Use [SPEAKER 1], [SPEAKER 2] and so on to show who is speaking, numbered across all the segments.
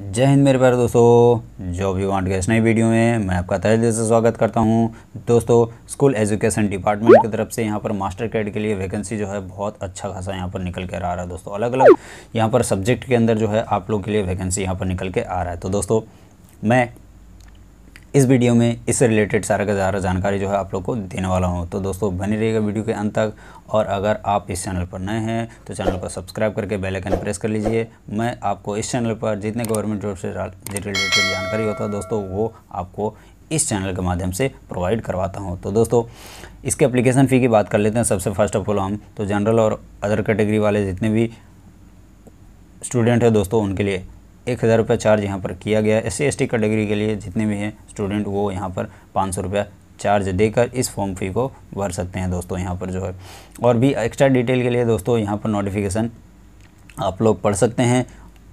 [SPEAKER 1] जय हिंद मेरे प्यारे दोस्तों जॉब भी वांट के इस नई वीडियो में मैं आपका तहे दिल से स्वागत करता हूं दोस्तों स्कूल एजुकेशन डिपार्टमेंट की तरफ से यहां पर मास्टर कैड के लिए वैकेंसी जो है बहुत अच्छा खासा यहां पर निकल कर आ रहा है दोस्तों अलग अलग यहां पर सब्जेक्ट के अंदर जो है आप लोग के लिए वैकेंसी यहाँ पर निकल के आ रहा है तो दोस्तों मैं इस वीडियो में इससे रिलेटेड सारा का सारा जानकारी जो है आप लोग को देने वाला हूँ तो दोस्तों बने रहिएगा वीडियो के अंत तक और अगर आप इस चैनल पर नए हैं तो चैनल को सब्सक्राइब करके बेल आइकन प्रेस कर लीजिए मैं आपको इस चैनल पर जितने गवर्नमेंट जॉब से रिलेटेड जानकारी होता है दोस्तों वो आपको इस चैनल के माध्यम से प्रोवाइड करवाता हूँ तो दोस्तों इसके अप्लीकेशन फ़ी की बात कर लेते हैं सबसे फर्स्ट ऑफ ऑल हम तो जनरल और अदर कैटेगरी वाले जितने भी स्टूडेंट हैं दोस्तों उनके लिए एक हज़ार रुपया चार्ज यहाँ पर किया गया एस सी कैटेगरी के लिए जितने भी हैं स्टूडेंट वो यहाँ पर पाँच सौ रुपया चार्ज देकर इस फॉर्म फी को भर सकते हैं दोस्तों यहाँ पर जो है और भी एक्स्ट्रा डिटेल के लिए दोस्तों यहाँ पर नोटिफिकेशन आप लोग पढ़ सकते हैं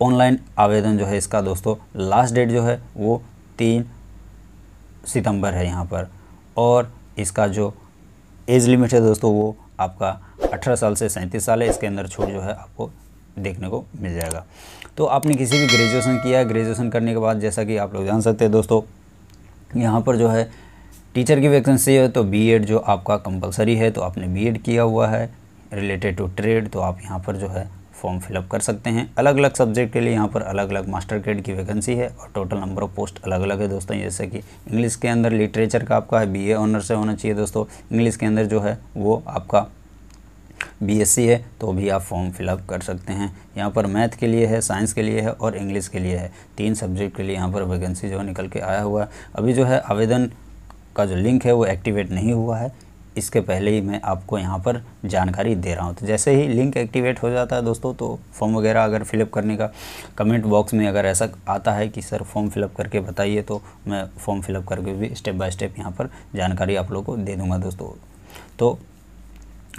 [SPEAKER 1] ऑनलाइन आवेदन जो है इसका दोस्तों लास्ट डेट जो है वो तीन सितंबर है यहाँ पर और इसका जो एज लिमिट है दोस्तों वो आपका अठारह साल से सैंतीस साल है इसके अंदर छूट जो है आपको देखने को मिल जाएगा तो आपने किसी भी ग्रेजुएसन किया है ग्रेजुएसन करने के बाद जैसा कि आप लोग जान सकते हैं दोस्तों यहाँ पर जो है टीचर की वैकेंसी है तो बी जो आपका कंपलसरी है तो आपने बी किया हुआ है रिलेटेड टू ट्रेड तो आप यहाँ पर जो है फॉर्म फिलअप कर सकते हैं अलग अलग सब्जेक्ट के लिए यहाँ पर अलग अलग मास्टर ग्रेड की वैकेंसी है और टोटल नंबर ऑफ पोस्ट अलग अलग है दोस्तों जैसे कि इंग्लिश के अंदर लिटरेचर का आपका है बी ए ऑनर से होना चाहिए दोस्तों इंग्लिश के अंदर जो है वो आपका बीएससी है तो भी आप फॉर्म फिलअप कर सकते हैं यहाँ पर मैथ के लिए है साइंस के लिए है और इंग्लिश के लिए है तीन सब्जेक्ट के लिए यहाँ पर वैकेंसी जो है निकल के आया हुआ है अभी जो है आवेदन का जो लिंक है वो एक्टिवेट नहीं हुआ है इसके पहले ही मैं आपको यहाँ पर जानकारी दे रहा हूँ तो जैसे ही लिंक एक्टिवेट हो जाता है दोस्तों तो फॉर्म वगैरह अगर फिलअप करने का कमेंट बॉक्स में अगर ऐसा आता है कि सर फॉर्म फिलअप करके बताइए तो मैं फॉर्म फिलअप करके भी स्टेप बाय स्टेप यहाँ पर जानकारी आप लोगों को दे दूँगा दोस्तों तो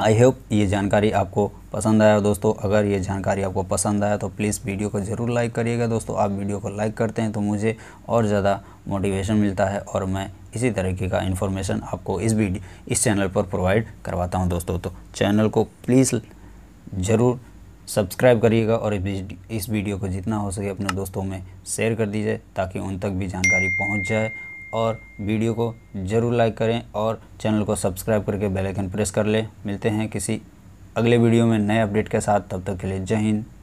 [SPEAKER 1] आई होप ये जानकारी आपको पसंद आया दोस्तों अगर ये जानकारी आपको पसंद आया तो प्लीज़ वीडियो को ज़रूर लाइक करिएगा दोस्तों आप वीडियो को लाइक करते हैं तो मुझे और ज़्यादा मोटिवेशन मिलता है और मैं इसी तरीके का इन्फॉर्मेशन आपको इस वीडियो इस चैनल पर प्रोवाइड करवाता हूँ दोस्तों तो चैनल को प्लीज़ ज़रूर सब्सक्राइब करिएगा और इस वीडियो को जितना हो सके अपने दोस्तों में शेयर कर दीजिए ताकि उन तक भी जानकारी पहुँच जाए और वीडियो को ज़रूर लाइक करें और चैनल को सब्सक्राइब करके बेल आइकन प्रेस कर लें मिलते हैं किसी अगले वीडियो में नए अपडेट के साथ तब तक के लिए जय हिंद